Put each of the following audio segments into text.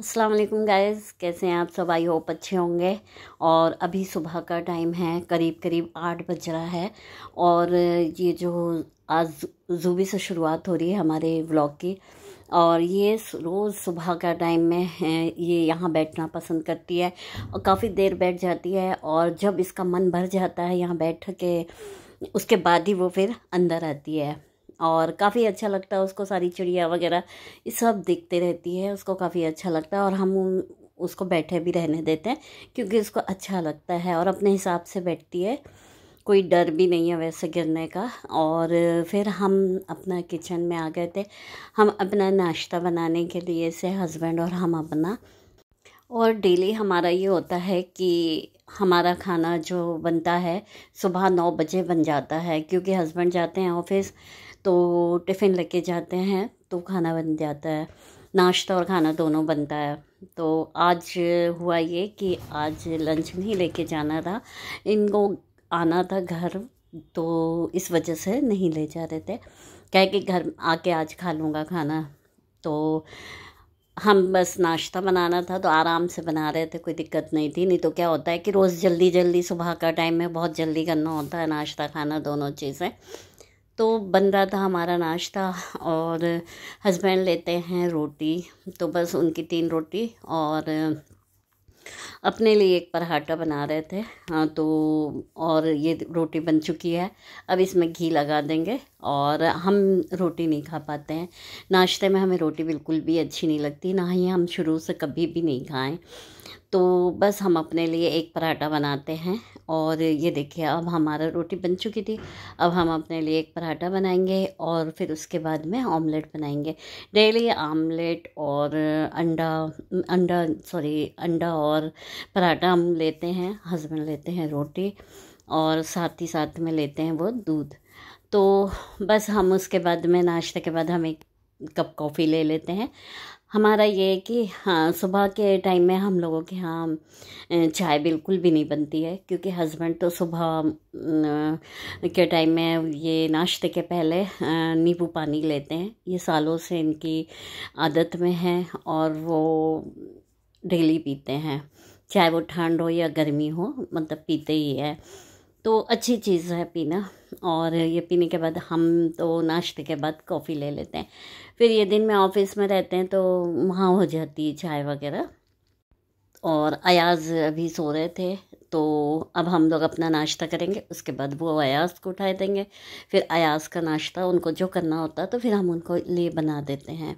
अस्सलाम वालेकुम गाइस कैसे हैं आप सब आई होप अच्छे होंगे और अभी सुबह का टाइम है करीब करीब आठ बज रहा है और ये जो आज जूबी से शुरुआत हो रही है हमारे व्लॉग की और ये रोज़ सुबह का टाइम में है ये यहाँ बैठना पसंद करती है और काफ़ी देर बैठ जाती है और जब इसका मन भर जाता है यहाँ बैठ के उसके बाद ही वो फिर अंदर आती है और काफ़ी अच्छा लगता है उसको सारी चिड़िया वगैरह ये सब दिखते रहती है उसको काफ़ी अच्छा लगता है और हम उसको बैठे भी रहने देते हैं क्योंकि उसको अच्छा लगता है और अपने हिसाब से बैठती है कोई डर भी नहीं है वैसे गिरने का और फिर हम अपना किचन में आ गए थे हम अपना नाश्ता बनाने के लिए से हस्बैंड और हम अपना और डेली हमारा ये होता है कि हमारा खाना जो बनता है सुबह नौ बजे बन जाता है क्योंकि हस्बैंड जाते हैं ऑफिस तो टिफ़िन लेके जाते हैं तो खाना बन जाता है नाश्ता और खाना दोनों बनता है तो आज हुआ ये कि आज लंच नहीं लेके जाना था इनको आना था घर तो इस वजह से नहीं ले जा रहे थे कह के घर आके आज खा लूँगा खाना तो हम बस नाश्ता बनाना था तो आराम से बना रहे थे कोई दिक्कत नहीं थी नहीं तो क्या होता है कि रोज़ जल्दी जल्दी सुबह का टाइम में बहुत जल्दी करना होता है नाश्ता खाना दोनों चीज़ें तो बन रहा था हमारा नाश्ता और हस्बैंड लेते हैं रोटी तो बस उनकी तीन रोटी और अपने लिए एक पराठा बना रहे थे हाँ तो और ये रोटी बन चुकी है अब इसमें घी लगा देंगे और हम रोटी नहीं खा पाते हैं नाश्ते में हमें रोटी बिल्कुल भी अच्छी नहीं लगती ना ही हम शुरू से कभी भी नहीं खाएं तो बस हम अपने लिए एक पराठा बनाते हैं और ये देखिए अब हमारा रोटी बन चुकी थी अब हम अपने लिए एक पराठा बनाएंगे और फिर उसके बाद में ऑमलेट बनाएंगे डेली आमलेट और अंडा अंडा सॉरी अंडा और पराठा हम लेते हैं हस्बैंड लेते हैं रोटी और साथ ही साथ में लेते हैं वो दूध तो बस हम उसके बाद में नाश्ते के बाद हम एक कप कॉफ़ी ले लेते हैं हमारा ये है कि हाँ सुबह के टाइम में हम लोगों के यहाँ चाय बिल्कुल भी नहीं बनती है क्योंकि हस्बैंड तो सुबह के टाइम में ये नाश्ते के पहले नींबू पानी लेते हैं ये सालों से इनकी आदत में है और वो डेली पीते हैं चाहे वो ठंड हो या गर्मी हो मतलब पीते ही है तो अच्छी चीज़ है पीना और ये पीने के बाद हम तो नाश्ते के बाद कॉफ़ी ले लेते हैं फिर ये दिन में ऑफिस में रहते हैं तो वहाँ हो जाती है चाय वगैरह और अयाज अभी सो रहे थे तो अब हम लोग अपना नाश्ता करेंगे उसके बाद वो अयाज को उठाए देंगे फिर अयाज का नाश्ता उनको जो करना होता है तो फिर हम उनको लिए बना देते हैं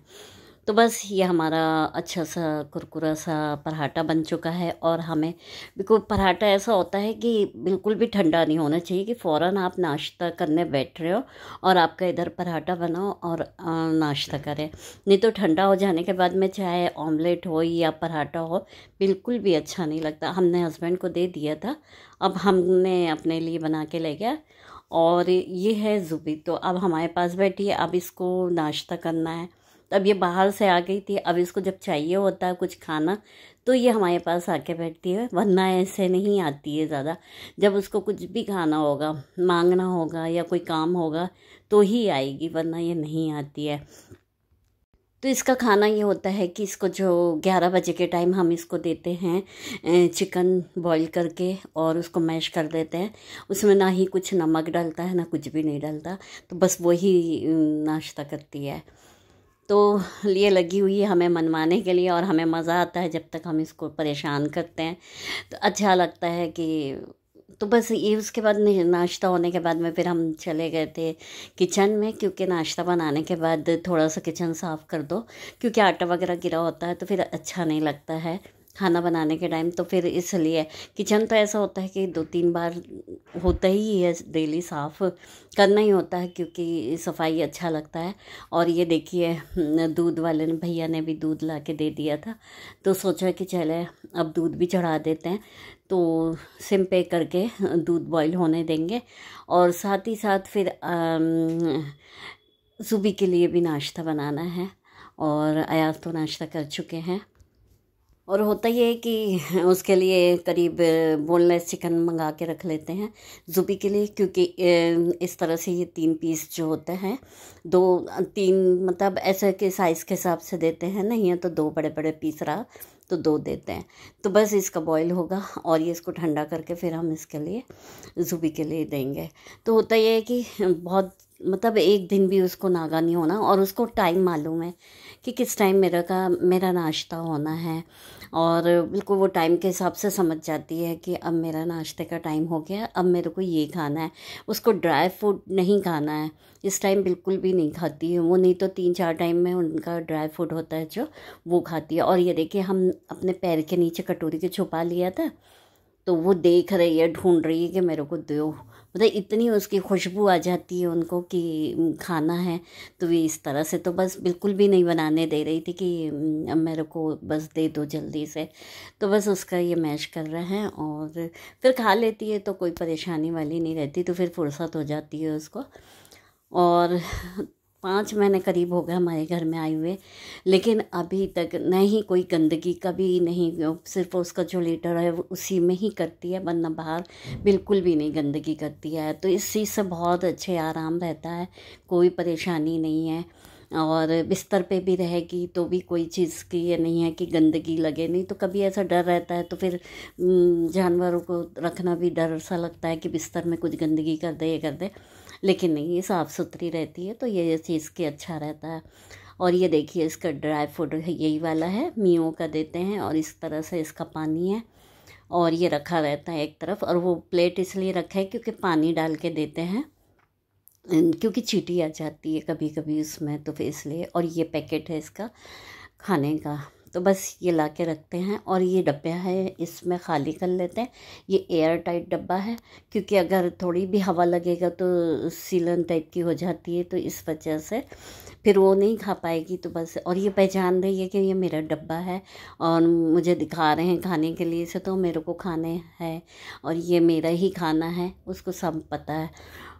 तो बस ये हमारा अच्छा सा कुरकुरा सा पराठा बन चुका है और हमें बिल्कुल पराठा ऐसा होता है कि बिल्कुल भी ठंडा नहीं होना चाहिए कि फ़ौर आप नाश्ता करने बैठ रहे हो और आपका इधर पराठा बनाओ और नाश्ता करें नहीं तो ठंडा हो जाने के बाद में चाहे ऑमलेट हो या पराठा हो बिल्कुल भी अच्छा नहीं लगता हमने हस्बैंड को दे दिया था अब हमने अपने लिए बना के ले गया और ये है जुबी तो अब हमारे पास बैठी है अब इसको नाश्ता करना है अब ये बाहर से आ गई थी अब इसको जब चाहिए होता है कुछ खाना तो ये हमारे पास आके बैठती है वरना ऐसे नहीं आती है ज़्यादा जब उसको कुछ भी खाना होगा मांगना होगा या कोई काम होगा तो ही आएगी वरना ये नहीं आती है तो इसका खाना ये होता है कि इसको जो ग्यारह बजे के टाइम हम इसको देते हैं चिकन बॉईल करके और उसको मैश कर देते हैं उसमें ना ही कुछ नमक डलता है ना कुछ भी नहीं डलता तो बस वही नाश्ता करती है तो लिए लगी हुई है हमें मनवाने के लिए और हमें मज़ा आता है जब तक हम इसको परेशान करते हैं तो अच्छा लगता है कि तो बस ये उसके बाद नाश्ता होने के बाद में फिर हम चले गए थे किचन में क्योंकि नाश्ता बनाने के बाद थोड़ा सा किचन साफ़ कर दो क्योंकि आटा वगैरह गिरा होता है तो फिर अच्छा नहीं लगता है खाना बनाने के टाइम तो फिर इसलिए किचन तो ऐसा होता है कि दो तीन बार होता ही है डेली साफ़ करना ही होता है क्योंकि सफाई अच्छा लगता है और ये देखिए दूध वाले ने भैया ने भी दूध ला के दे दिया था तो सोचा कि चले अब दूध भी चढ़ा देते हैं तो सिम पे करके दूध बॉईल होने देंगे और साथ ही साथ फिर सुबह के लिए भी नाश्ता बनाना है और अयाज तो नाश्ता कर चुके हैं और होता ये है कि उसके लिए करीब बोनलेस चिकन मंगा के रख लेते हैं जुबी के लिए क्योंकि इस तरह से ये तीन पीस जो होते हैं दो तीन मतलब ऐसे के साइज़ के हिसाब से देते हैं नहीं है तो दो बड़े बड़े पीस रहा तो दो देते हैं तो बस इसका बॉईल होगा और ये इसको ठंडा करके फिर हम इसके लिए जुबी के लिए देंगे तो होता ये है कि बहुत मतलब एक दिन भी उसको नागा नहीं होना और उसको टाइम मालूम है कि किस टाइम मेरा का मेरा नाश्ता होना है और बिल्कुल वो टाइम के हिसाब से समझ जाती है कि अब मेरा नाश्ते का टाइम हो गया अब मेरे को ये खाना है उसको ड्राई फ्रूट नहीं खाना है इस टाइम बिल्कुल भी नहीं खाती है वो नहीं तो तीन चार टाइम में उनका ड्राई फ्रूट होता है जो वो खाती है और ये देखिए हम अपने पैर के नीचे कटोरी के छुपा लिया था तो वो देख रही है ढूंढ रही है कि मेरे को दो मतलब इतनी उसकी खुशबू आ जाती है उनको कि खाना है तो ये इस तरह से तो बस बिल्कुल भी नहीं बनाने दे रही थी कि मेरे को बस दे दो जल्दी से तो बस उसका ये मैश कर रहे हैं और फिर खा लेती है तो कोई परेशानी वाली नहीं रहती तो फिर फुर्सत हो जाती है उसको और पाँच महीने करीब हो गए हमारे घर में आए हुए लेकिन अभी तक नहीं कोई गंदगी कभी नहीं सिर्फ उसका जो लीटर है वो उसी में ही करती है वरना बाहर बिल्कुल भी नहीं गंदगी करती है तो इस चीज़ से बहुत अच्छे आराम रहता है कोई परेशानी नहीं है और बिस्तर पे भी रहेगी तो भी कोई चीज़ की ये नहीं है कि गंदगी लगे नहीं तो कभी ऐसा डर रहता है तो फिर जानवरों को रखना भी डर सा लगता है कि बिस्तर में कुछ गंदगी कर दे ये कर दे लेकिन नहीं ये साफ़ सुथरी रहती है तो ये चीज़ के अच्छा रहता है और ये देखिए इसका ड्राई फ्रूट यही वाला है मियो का देते हैं और इस तरह से इसका पानी है और ये रखा रहता है एक तरफ और वो प्लेट इसलिए रखा है क्योंकि पानी डाल के देते हैं क्योंकि चीटी आ जाती है कभी कभी उसमें तो फिर इसलिए और ये पैकेट है इसका खाने का तो बस ये ला के रखते हैं और ये डब्बे है इसमें खाली कर लेते हैं ये एयर टाइट डब्बा है क्योंकि अगर थोड़ी भी हवा लगेगा तो सीलन टाइप की हो जाती है तो इस वजह से फिर वो नहीं खा पाएगी तो बस और ये पहचान रही है कि ये मेरा डब्बा है और मुझे दिखा रहे हैं खाने के लिए से तो मेरे को खाने हैं और ये मेरा ही खाना है उसको सब पता है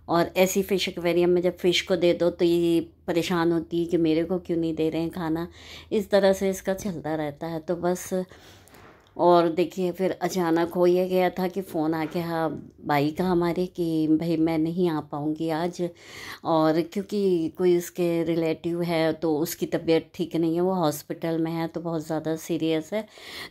और ऐसी फ़िश एक्वेरियम में जब फ़िश को दे दो तो ये परेशान होती है कि मेरे को क्यों नहीं दे रहे हैं खाना इस तरह से इसका चलता रहता है तो बस और देखिए फिर अचानक हो ये गया था कि फ़ोन आ गया भाई का हमारे कि भाई मैं नहीं आ पाऊँगी आज और क्योंकि कोई उसके रिलेटिव है तो उसकी तबीयत ठीक नहीं है वो हॉस्पिटल में है तो बहुत ज़्यादा सीरियस है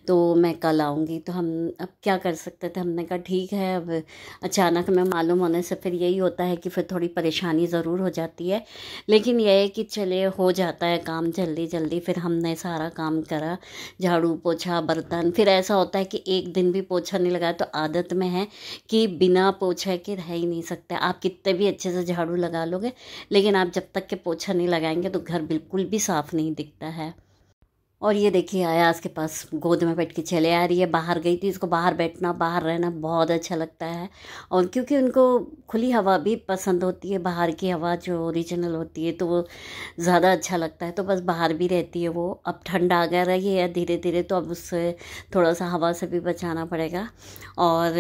तो मैं कल आऊँगी तो हम अब क्या कर सकते थे हमने कहा ठीक है अब अचानक में मालूम होने से फिर यही होता है कि फिर थोड़ी परेशानी ज़रूर हो जाती है लेकिन यह है कि चले हो जाता है काम जल्दी जल्दी फिर हमने सारा काम करा झाड़ू पोछा बर्तन फिर ऐसा होता है कि एक दिन भी पोछा नहीं लगाया तो आदत में है कि बिना पोछा के रह ही नहीं सकते आप कितने भी अच्छे से झाड़ू लगा लोगे लेकिन आप जब तक के पोछा नहीं लगाएंगे तो घर बिल्कुल भी साफ़ नहीं दिखता है और ये देखिए आयास के पास गोद में बैठ के चले आ रही है बाहर गई थी इसको बाहर बैठना बाहर रहना बहुत अच्छा लगता है और क्योंकि उनको खुली हवा भी पसंद होती है बाहर की हवा जो ओरिजिनल होती है तो वो ज़्यादा अच्छा लगता है तो बस बाहर भी रहती है वो अब ठंड आ गया रही है धीरे धीरे तो अब उससे थोड़ा सा हवा से भी बचाना पड़ेगा और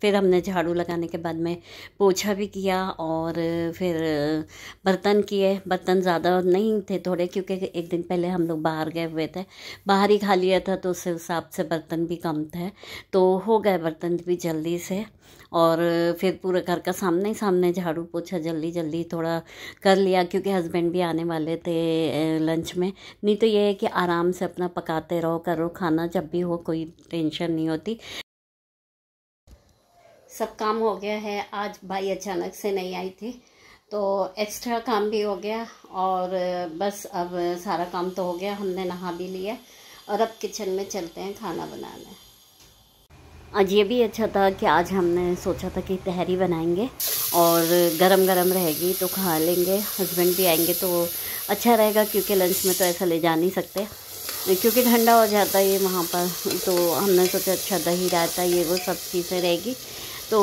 फिर हमने झाड़ू लगाने के बाद में पोछा भी किया और फिर बर्तन किए बर्तन ज़्यादा नहीं थे थोड़े क्योंकि एक दिन पहले हम लोग बाहर गए हुए हुए थे बाहर ही खा लिया था तो उस हिसाब से बर्तन भी कम थे तो हो गए बर्तन भी जल्दी से और फिर पूरे घर का सामने ही सामने झाड़ू पोछा जल्दी जल्दी थोड़ा कर लिया क्योंकि हस्बैंड भी आने वाले थे लंच में नहीं तो ये है कि आराम से अपना पकाते रहो करो खाना जब भी हो कोई टेंशन नहीं होती सब काम हो गया है आज भाई अचानक से नहीं आई थी तो एक्स्ट्रा काम भी हो गया और बस अब सारा काम तो हो गया हमने नहा भी लिया और अब किचन में चलते हैं खाना बनाने आज ये भी अच्छा था कि आज हमने सोचा था कि तहरी बनाएंगे और गरम गरम रहेगी तो खा लेंगे हस्बैंड भी आएंगे तो अच्छा रहेगा क्योंकि लंच में तो ऐसा ले जा नहीं सकते क्योंकि ठंडा हो जाता है ये वहाँ पर तो हमने सोचा अच्छा दही रहता ये वो सब चीज़ें रहेगी तो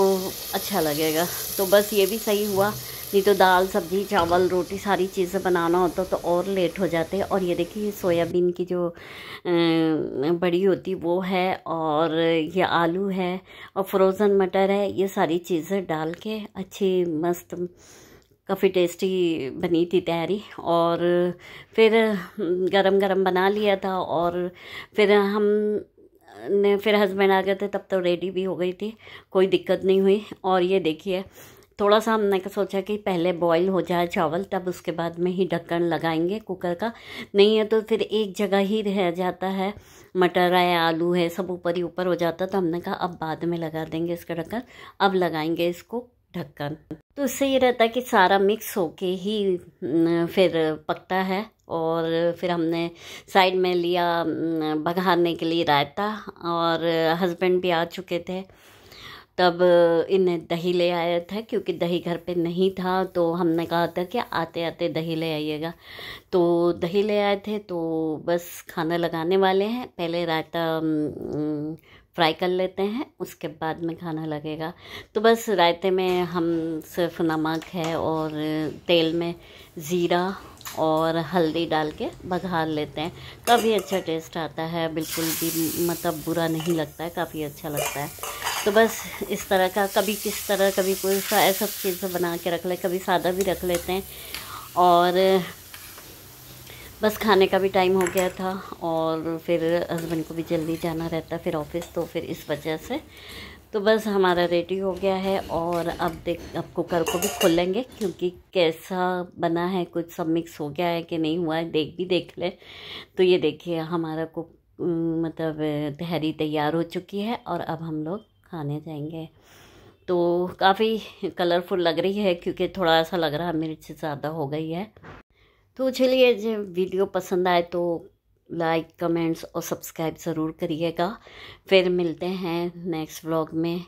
अच्छा लगेगा तो बस ये भी सही हुआ नहीं तो दाल सब्ज़ी चावल रोटी सारी चीज़ें बनाना होता तो, तो और लेट हो जाते और ये देखिए सोयाबीन की जो बड़ी होती वो है और ये आलू है और फ्रोज़न मटर है ये सारी चीज़ें डाल के अच्छी मस्त काफ़ी टेस्टी बनी थी तैयारी और फिर गरम गरम बना लिया था और फिर हम ने फिर हस्बैंड आ गए थे तब तो रेडी भी हो गई थी कोई दिक्कत नहीं हुई और ये देखिए थोड़ा सा हमने सोचा कि पहले बॉईल हो जाए चावल तब उसके बाद में ही ढक्कन लगाएंगे कुकर का नहीं है तो फिर एक जगह ही रह जाता है मटर है आलू है सब ऊपर ही ऊपर हो जाता तो हमने कहा अब बाद में लगा देंगे इसका ढक्कन अब लगाएंगे इसको ढक्कन तो इससे ये रहता है कि सारा मिक्स होके ही फिर पकता है और फिर हमने साइड में लिया भगाने के लिए रायता और हस्बैंड भी आ चुके थे तब इन्हें दही ले आया था क्योंकि दही घर पे नहीं था तो हमने कहा था कि आते आते दही ले आइएगा तो दही ले आए थे तो बस खाना लगाने वाले हैं पहले रायता फ्राई कर लेते हैं उसके बाद में खाना लगेगा तो बस रायते में हम सिर्फ नमक है और तेल में ज़ीरा और हल्दी डाल के बघार लेते हैं काफ़ी अच्छा टेस्ट आता है बिल्कुल भी मतलब बुरा नहीं लगता है काफ़ी अच्छा लगता है तो बस इस तरह का कभी किस तरह कभी कोई सा ऐसा चीज़ बना के रख ले कभी सादा भी रख लेते हैं और बस खाने का भी टाइम हो गया था और फिर हस्बैंड को भी जल्दी जाना रहता फिर ऑफिस तो फिर इस वजह से तो बस हमारा रेडी हो गया है और अब देख अब कुकर को भी खोलेंगे क्योंकि कैसा बना है कुछ सब मिक्स हो गया है कि नहीं हुआ है देख भी देख ले तो ये देखिए हमारा कुक मतलब तहरी तैयार हो चुकी है और अब हम लोग खाने जाएंगे तो काफ़ी कलरफुल लग रही है क्योंकि थोड़ा सा लग रहा है मिर्च ज़्यादा हो गई है तो चलिए जब वीडियो पसंद आए तो लाइक कमेंट्स और सब्सक्राइब ज़रूर करिएगा फिर मिलते हैं नेक्स्ट व्लॉग में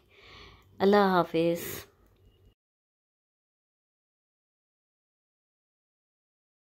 अल्लाह हाफिज़